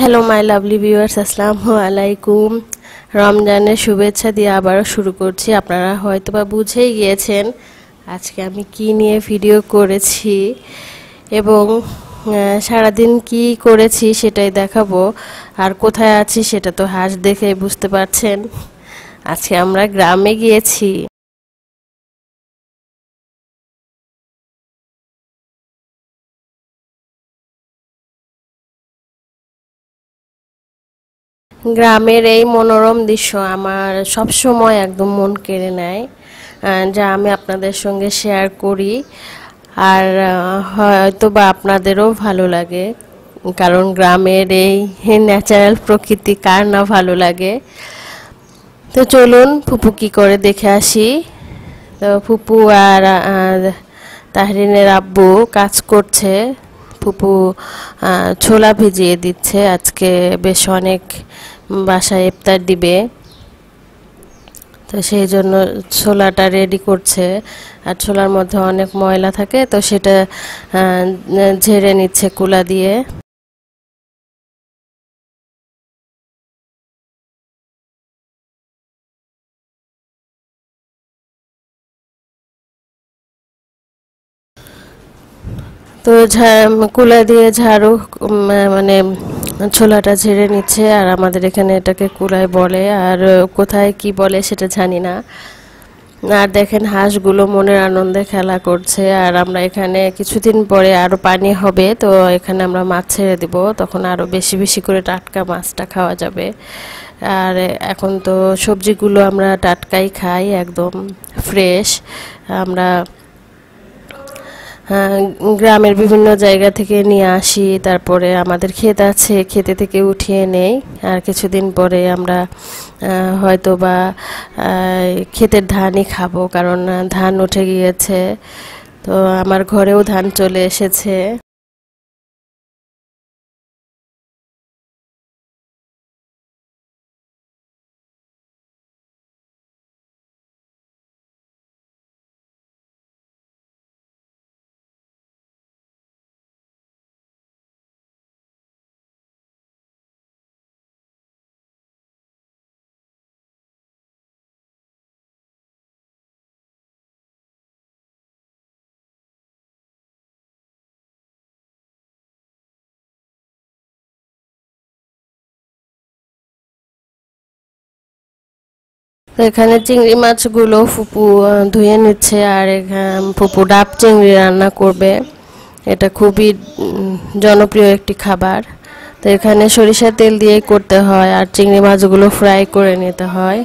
hello my lovely viewers আসসালাম আলাইকুম রমজানের শুভেচ্ছা দিয়ে আবারও শুরু করছি আপনারা হয়তো বা বুঝেই গিয়েছেন আজকে আমি কি নিয়ে ভিডিও করেছি এবং সারাদিন কি করেছি সেটাই দেখাবো আর কোথায় আছি সেটা তো হাঁস দেখে বুঝতে পারছেন আজকে আমরা গ্রামে গিয়েছি গ্রামের এই মনোরম দৃশ্য আমার সব সময় একদম মন কেড়ে নেয় যা আমি আপনাদের সঙ্গে শেয়ার করি আর হয়তো বা আপনাদেরও ভালো লাগে কারণ গ্রামের এই ন্যাচারাল প্রকৃতি কার না ভালো লাগে তো চলুন ফুপু কী করে দেখে আসি তো ফুপু আর তাহরিনের আব্বু কাজ করছে ফুপু ছোলা ভিজিয়ে দিচ্ছে আজকে বেশ অনেক বাসায় ইফতার দিবে তো সেই জন্য ছোলাটা রেডি করছে আর ছোলার মধ্যে অনেক ময়লা থাকে তো সেটা ঝেড়ে নিচ্ছে কুলা দিয়ে তো কুলা দিয়ে ঝাড়ু মানে ছোলাটা ঝেড়ে নিচ্ছে আর আমাদের এখানে এটাকে কুলায় বলে আর কোথায় কি বলে সেটা জানি না আর দেখেন হাঁসগুলো মনের আনন্দে খেলা করছে আর আমরা এখানে কিছুদিন পরে আরও পানি হবে তো এখানে আমরা মাছ ছেড়ে দেবো তখন আরও বেশি বেশি করে টাটকা মাছটা খাওয়া যাবে আর এখন তো সবজিগুলো আমরা টাটকাই খাই একদম ফ্রেশ আমরা গ্রামের বিভিন্ন জায়গা থেকে নিয়ে আসি তারপরে আমাদের ক্ষেত আছে ক্ষেতে থেকে উঠিয়ে নেই আর কিছুদিন পরে আমরা হয়তো বা ক্ষেতের ধানই খাবো কারণ ধান উঠে গিয়েছে তো আমার ঘরেও ধান চলে এসেছে এখানে চিংড়ি মাছগুলো ফুপু ধুয়ে নিচ্ছে আর এখানে ফুপু ডাব চিংড়ি রান্না করবে এটা খুবই জনপ্রিয় একটি খাবার তো এখানে সরিষা তেল দিয়ে করতে হয় আর চিংড়ি মাছগুলো ফ্রাই করে নিতে হয়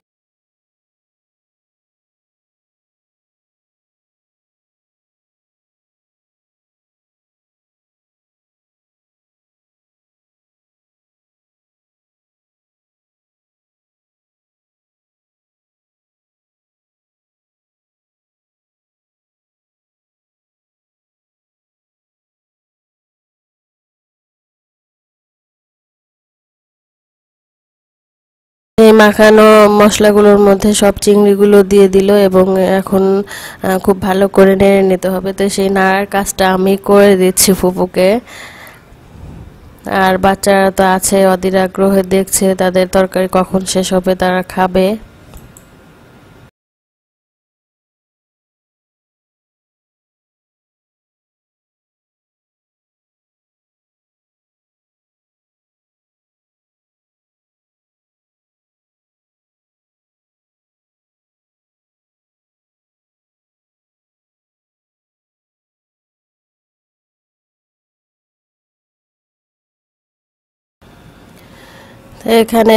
মাখানো মশলাগুলোর মধ্যে সব চিংড়িগুলো দিয়ে দিল এবং এখন খুব ভালো করে নেড়ে নিতে হবে তো সেই নাড়ার কাজটা আমি করে দিচ্ছি ফুপুকে আর বাচ্চারা তো আছে অধীর আগ্রহে দেখছে তাদের তরকারি কখন শেষ হবে তারা খাবে এখানে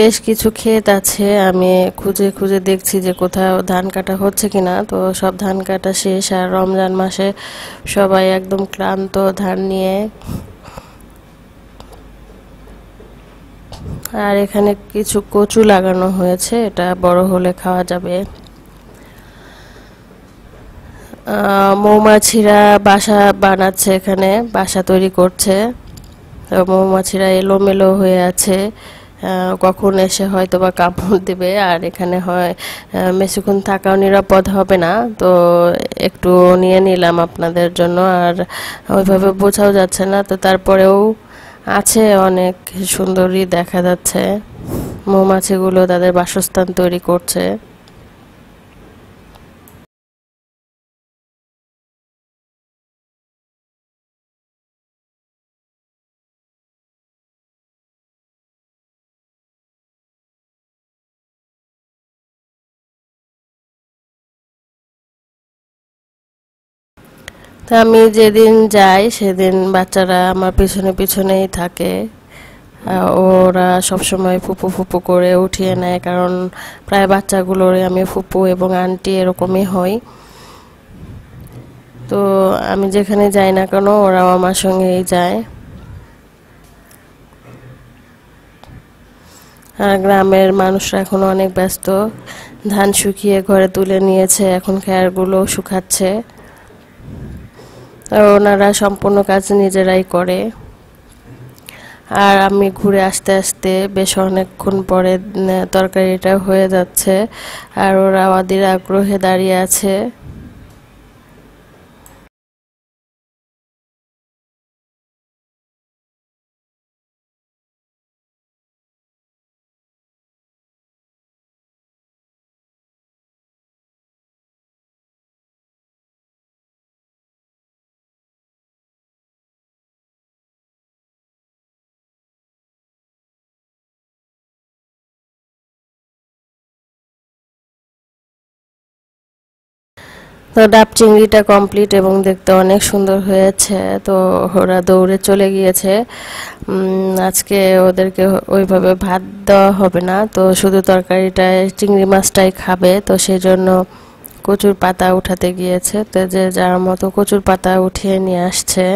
বেশ কিছু ক্ষেত আছে আমি খুঁজে খুঁজে দেখছি যে কোথাও ধান কাটা হচ্ছে কিনা তো সব ধান কাটা শেষ আর রমজান মাসে সবাই একদম ক্লান্ত ধান নিয়ে আর এখানে কিছু কচু লাগানো হয়েছে এটা বড় হলে খাওয়া যাবে মৌমাছিরা বাসা বানাচ্ছে এখানে বাসা তৈরি করছে মৌমাছিরা এলোমেলো হয়ে আছে কখন এসে হয়তো বা কাপড় দেবে আর এখানে হয় বেশিক্ষণ থাকাও নিরাপদ হবে না তো একটু নিয়ে নিলাম আপনাদের জন্য আর ওইভাবে বোঝাও যাচ্ছে না তো তারপরেও আছে অনেক সুন্দরই দেখা যাচ্ছে মৌমাছিগুলো তাদের বাসস্থান তৈরি করছে তো আমি যেদিন যাই সেদিন বাচ্চারা আমার পিছনে পিছনেই থাকে ওরা সবসময় ফুপু ফুপু করে উঠিয়ে নেয় কারণ প্রায় বাচ্চাগুলোর আমি ফুপু এবং আন্টি এরকমই হই তো আমি যেখানে যাই না কেন ওরাও আমার সঙ্গেই যায় আর গ্রামের মানুষরা এখন অনেক ব্যস্ত ধান শুকিয়ে ঘরে তুলে নিয়েছে এখন খেয়ারগুলো শুকাচ্ছে আর ওনারা সম্পূর্ণ কাজ নিজেরাই করে আর আমি ঘুরে আসতে আসতে বেশ অনেকক্ষণ পরে তরকারিটা হয়ে যাচ্ছে আর ওরা অধীর আগ্রহে দাঁড়িয়ে আছে তো ডাব চিংড়িটা কমপ্লিট এবং দেখতে অনেক সুন্দর হয়েছে তো ওরা দৌড়ে চলে গিয়েছে আজকে ওদেরকে ওইভাবে ভাত দেওয়া হবে না তো শুধু তরকারিটায় চিংড়ি মাছটাই খাবে তো সেই জন্য কচুর পাতা উঠাতে গিয়েছে তো যে যার মতো কচুর পাতা উঠিয়ে নিয়ে আসছে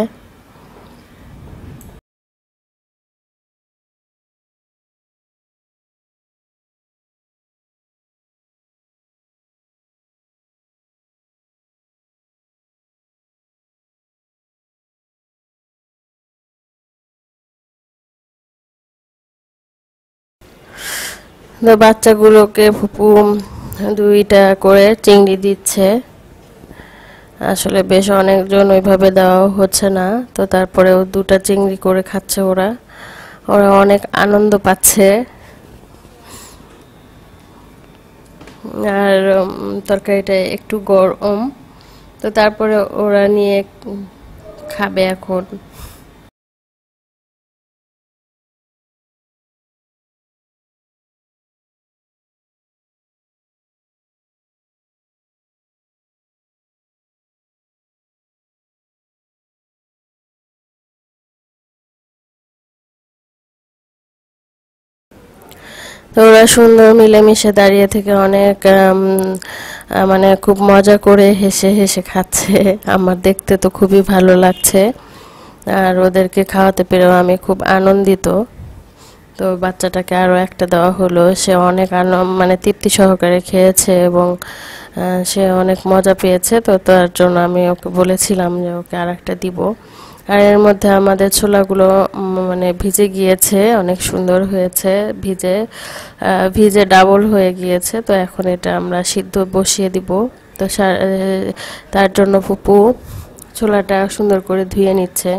তো বাচ্চাগুলোকে ফুপু দুইটা করে চিংড়ি দিচ্ছে আসলে বেশ অনেকজন ওইভাবে দেওয়া হচ্ছে না তো তারপরেও দুটা চিংড়ি করে খাচ্ছে ওরা ওরা অনেক আনন্দ পাচ্ছে আর তরকারিটা একটু গরম তো তারপরে ওরা নিয়ে খাবে এখন ওরা সুন্দর মিলেমিশে দাঁড়িয়ে থেকে অনেক মানে খুব মজা করে হেসে হেসে খাচ্ছে আমার দেখতে তো খুবই ভালো লাগছে আর ওদেরকে খাওয়াতে পেরেও আমি খুব আনন্দিত তো বাচ্চাটাকে আরও একটা দেওয়া হলো সে অনেক আনন্দ মানে তৃপ্তি সহকারে খেয়েছে এবং সে অনেক মজা পেয়েছে তো তার জন্য আমি ওকে বলেছিলাম যে ওকে আর একটা দিব আর এর মধ্যে আমাদের ছোলাগুলো মানে ভিজে গিয়েছে অনেক সুন্দর হয়েছে ভিজে ভিজে ডাবল হয়ে গিয়েছে তো এখন এটা আমরা সিদ্ধ বসিয়ে দিব তো তার জন্য ফুপু ছোলাটা সুন্দর করে ধুয়ে নিচ্ছে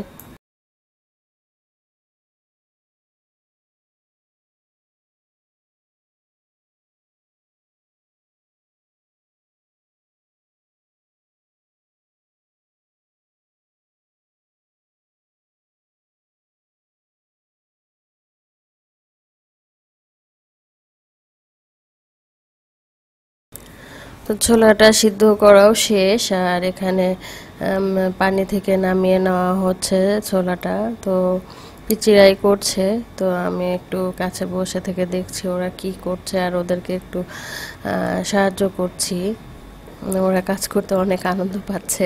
তো ছোলাটা সিদ্ধ করাও শেষ আর এখানে পানি থেকে নামিয়ে নেওয়া হচ্ছে ছোলাটা তো পিচিরাই করছে তো আমি একটু কাছে বসে থেকে দেখছি ওরা কি করছে আর ওদেরকে একটু সাহায্য করছি ওরা কাজ করতে অনেক আনন্দ পাচ্ছে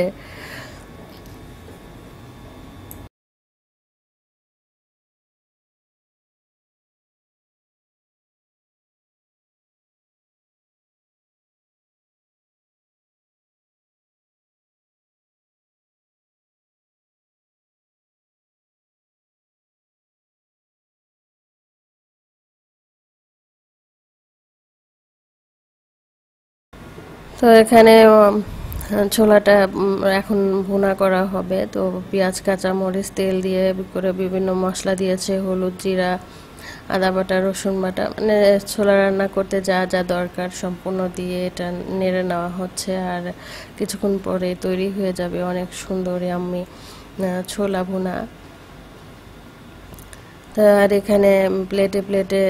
তো এখানে ছোলাটা এখন ভুনা করা হবে তো পেঁয়াজ কাঁচামরিচ তেল দিয়ে করে বিভিন্ন মশলা দিয়েছে হলুদ জিরা আদা বাটা রসুন বাটা মানে ছোলা রান্না করতে যা যা দরকার সম্পূর্ণ দিয়ে এটা নেড়ে নেওয়া হচ্ছে আর কিছুক্ষণ পরে তৈরি হয়ে যাবে অনেক সুন্দর আমি ছোলা ভুনা আর এখানে প্লেটে প্লেটে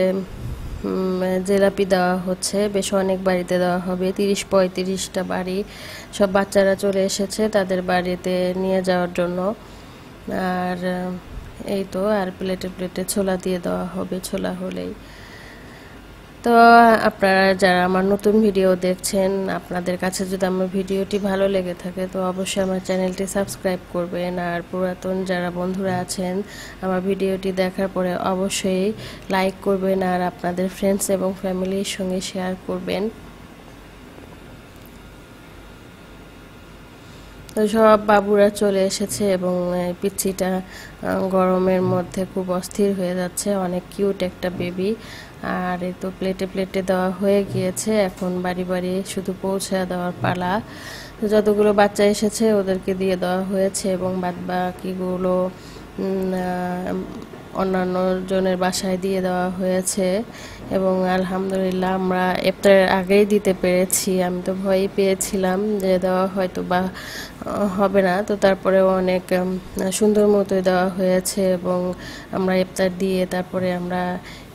জেলাপি দেওয়া হচ্ছে বেশ অনেক বাড়িতে দেওয়া হবে তিরিশ পঁয়ত্রিশটা বাড়ি সব বাচ্চারা চলে এসেছে তাদের বাড়িতে নিয়ে যাওয়ার জন্য আর এই তো আর প্লেটে প্লেটে ছোলা দিয়ে দেওয়া হবে ছোলা হলেই তো আপনারা যারা আমার নতুন ভিডিও দেখছেন আপনাদের কাছে যদি আমার ভিডিওটি ভালো লেগে থাকে তো অবশ্যই আমার চ্যানেলটি সাবস্ক্রাইব করবেন আর পুরাতন যারা বন্ধুরা আছেন আমার ভিডিওটি দেখার পরে অবশ্যই লাইক করবেন আর আপনাদের ফ্রেন্ডস এবং ফ্যামিলির সঙ্গে শেয়ার করবেন তো সব বাবুরা চলে এসেছে এবং পিচ্ছিটা গরমের মধ্যে খুব অস্থির হয়ে যাচ্ছে অনেক কিউট একটা বেবি আর এ তো প্লেটে প্লেটে দেওয়া হয়ে গিয়েছে এখন বাড়ি বাড়ি শুধু পৌঁছে দেওয়ার পালা যতগুলো বাচ্চা এসেছে ওদেরকে দিয়ে দেওয়া হয়েছে এবং বাদ বাকিগুলো অন্যান্য জনের বাসায় দিয়ে দেওয়া হয়েছে এবং আলহামদুলিল্লাহ আমরা এফতারের আগেই দিতে পেরেছি আমি তো ভয়ই পেয়েছিলাম যে দেওয়া হয়তো বা হবে না তো তারপরে অনেক সুন্দর মতোই দেওয়া হয়েছে এবং আমরা ইফতার দিয়ে তারপরে আমরা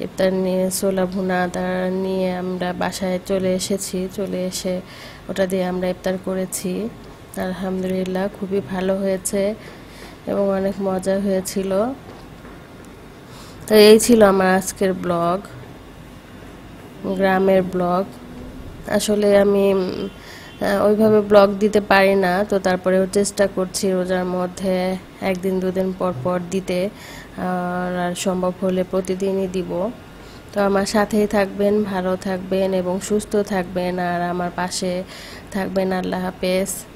ইফতার নিয়ে সোলা ভুনা তার নিয়ে আমরা বাসায় চলে এসেছি চলে এসে ওটা দিয়ে আমরা ইফতার করেছি আলহামদুলিল্লাহ খুবই ভালো হয়েছে এবং অনেক মজা হয়েছিল তো এই ছিল আমার আজকের ব্লগ গ্রামের ব্লগ আসলে আমি ওইভাবে ব্লগ দিতে পারি না তো তারপরেও চেষ্টা করছি রোজার মধ্যে একদিন দুদিন পর পর দিতে আর সম্ভব হলে প্রতিদিনই দিব তো আমার সাথেই থাকবেন ভালো থাকবেন এবং সুস্থ থাকবেন আর আমার পাশে থাকবেন আল্লাহ হাফেজ